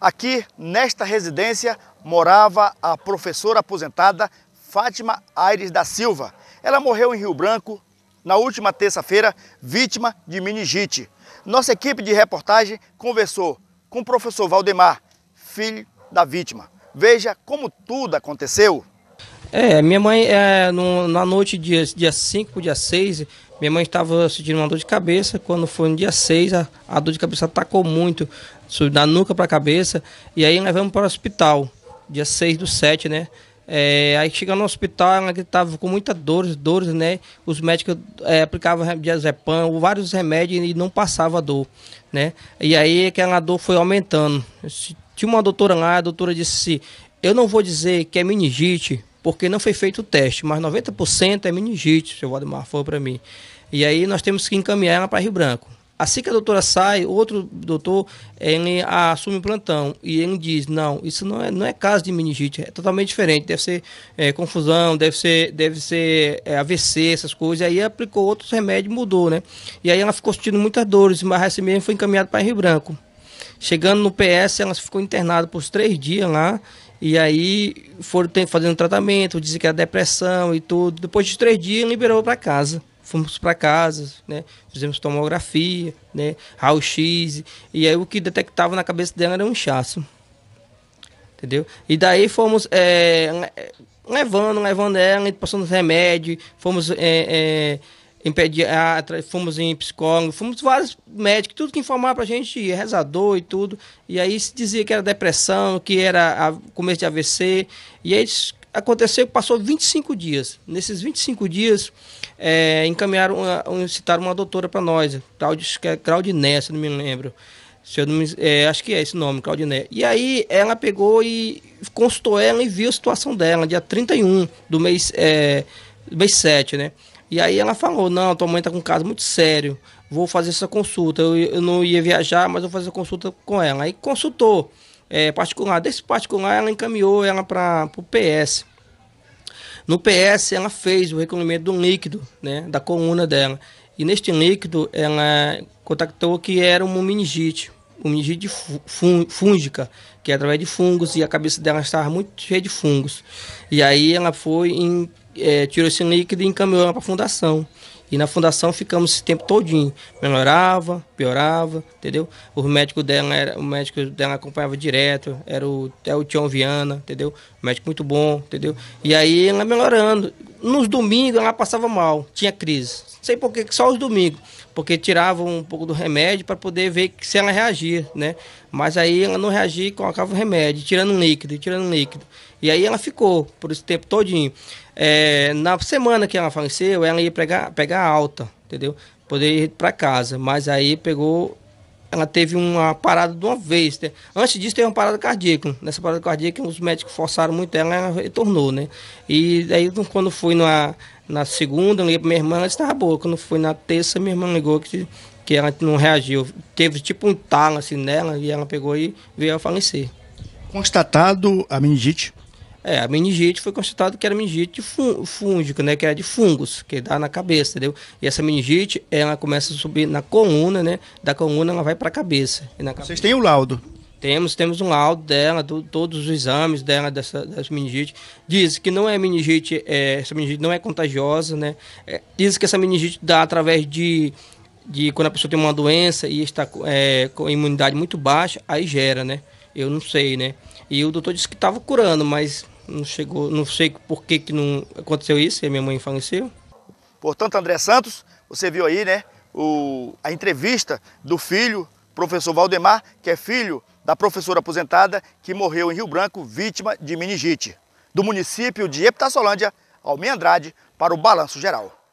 Aqui nesta residência morava a professora aposentada Fátima Aires da Silva. Ela morreu em Rio Branco na última terça-feira, vítima de meningite. Nossa equipe de reportagem conversou com o professor Valdemar, filho da vítima. Veja como tudo aconteceu. É, minha mãe, é, no, na noite dia, 5 dia 6, minha mãe estava sentindo uma dor de cabeça. Quando foi no dia 6, a, a dor de cabeça atacou muito, subiu da nuca para a cabeça. E aí levamos para o hospital, dia 6 do 7, né? É, aí chegando no hospital, ela estava com muita dores, dores, né? Os médicos é, aplicavam diazepam, vários remédios e não passava dor, né? E aí aquela dor foi aumentando. Tinha uma doutora lá, a doutora disse: assim, Eu não vou dizer que é meningite, porque não foi feito o teste, mas 90% é meningite, seu Valdemar falou para mim. E aí nós temos que encaminhar ela para Rio Branco. Assim que a doutora sai, outro doutor ele assume o plantão e ele diz: não, isso não é, não é caso de meningite, é totalmente diferente, deve ser é, confusão, deve ser, deve ser é, AVC, essas coisas. E aí aplicou outros remédios, mudou, né? E aí ela ficou sentindo muitas dores, mas assim mesmo foi encaminhada para Rio Branco. Chegando no PS, ela ficou internada por três dias lá e aí foram fazendo tratamento, dizem que era depressão e tudo. Depois de três dias, liberou para casa. Fomos para casa, né? Fizemos tomografia, né? Raio-X. E aí o que detectava na cabeça dela era um inchaço. Entendeu? E daí fomos é, levando, levando ela, passando remédio, fomos é, é, em pediatra, fomos em psicólogo, fomos vários médicos, tudo que informava pra gente, rezador e tudo. E aí se dizia que era depressão, que era começo de AVC. E aí aconteceu passou 25 dias. Nesses 25 dias, é, encaminharam, uma, citaram uma doutora para nós, é Claudiné, se não me lembro. Se eu não me, é, acho que é esse nome, Claudiné. E aí ela pegou e consultou ela e viu a situação dela, dia 31 do mês, é, mês 7, né? E aí ela falou: Não, tua mãe tá com um caso muito sério, vou fazer essa consulta. Eu, eu não ia viajar, mas vou fazer a consulta com ela. Aí consultou é, particular. Desse particular, ela encaminhou ela para o PS. No PS, ela fez o recolhimento do líquido né, da coluna dela. E neste líquido, ela contactou que era uma meningite, uma meningite fúngica, que é através de fungos, e a cabeça dela estava muito cheia de fungos. E aí ela foi em é, tirou esse líquido e encaminhou para a fundação. E na fundação ficamos esse tempo todinho. Melhorava, piorava, entendeu? O médico dela, era, o médico dela acompanhava direto, era o, era é o Tião Viana, entendeu? O médico muito bom, entendeu? E aí ela melhorando. Nos domingos ela passava mal, tinha crise. Não sei por que, só os domingos. Porque tiravam um pouco do remédio para poder ver se ela reagia, né? Mas aí ela não reagia e colocava o remédio, tirando líquido, tirando líquido. E aí ela ficou por esse tempo todinho. É, na semana que ela faleceu, ela ia pegar, pegar alta, entendeu? Poderia ir para casa, mas aí pegou. Ela teve uma parada de uma vez. Né? Antes disso, teve uma parada cardíaca. Nessa parada cardíaca, os médicos forçaram muito ela, ela retornou, né? E aí, quando fui na, na segunda, liguei minha irmã, ela estava tá boa. Quando fui na terça, minha irmã ligou que, que ela não reagiu. Teve tipo um talo assim nela, e ela pegou e veio a falecer. Constatado a meningite, é, a meningite foi constatado que era meningite fúngica, né? Que era de fungos, que dá na cabeça, entendeu? E essa meningite, ela começa a subir na coluna, né? Da coluna ela vai para a cabeça. Vocês têm o laudo? Temos, temos um laudo dela, do, todos os exames dela, dessa, dessa meningite. Diz que não é meningite, é, essa meningite não é contagiosa, né? É, diz que essa meningite dá através de de quando a pessoa tem uma doença e está é, com imunidade muito baixa, aí gera, né? Eu não sei, né? E o doutor disse que estava curando, mas não chegou, não sei por que, que não aconteceu isso, e a minha mãe faleceu. Portanto, André Santos, você viu aí, né, o, a entrevista do filho, professor Valdemar, que é filho da professora aposentada que morreu em Rio Branco, vítima de meningite. Do município de Epitaçolândia, Almeida Andrade, para o Balanço Geral.